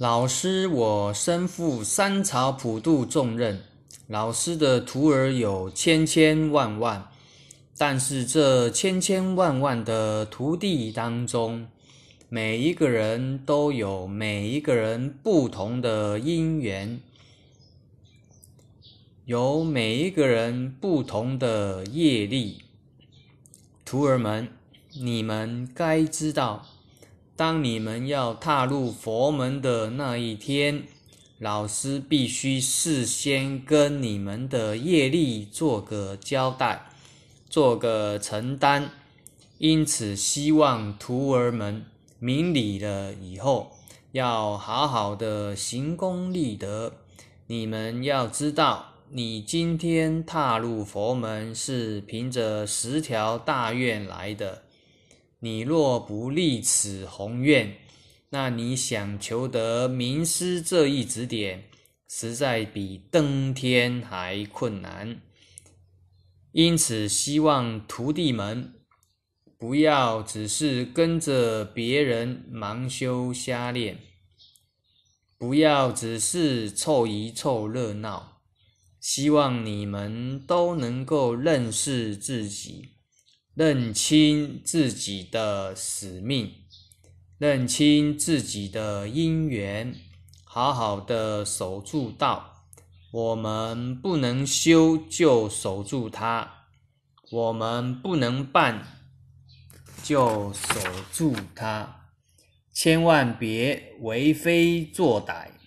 老师，我身负三朝普渡重任。老师的徒儿有千千万万，但是这千千万万的徒弟当中，每一个人都有每一个人不同的因缘，有每一个人不同的业力。徒儿们，你们该知道。当你们要踏入佛门的那一天，老师必须事先跟你们的业力做个交代，做个承担。因此，希望徒儿们明理了以后，要好好的行功立德。你们要知道，你今天踏入佛门是凭着十条大愿来的。你若不立此宏愿，那你想求得名师这一指点，实在比登天还困难。因此，希望徒弟们不要只是跟着别人盲修瞎练，不要只是凑一凑热闹。希望你们都能够认识自己。认清自己的使命，认清自己的因缘，好好的守住道。我们不能修就守住它，我们不能办就守住它，千万别为非作歹。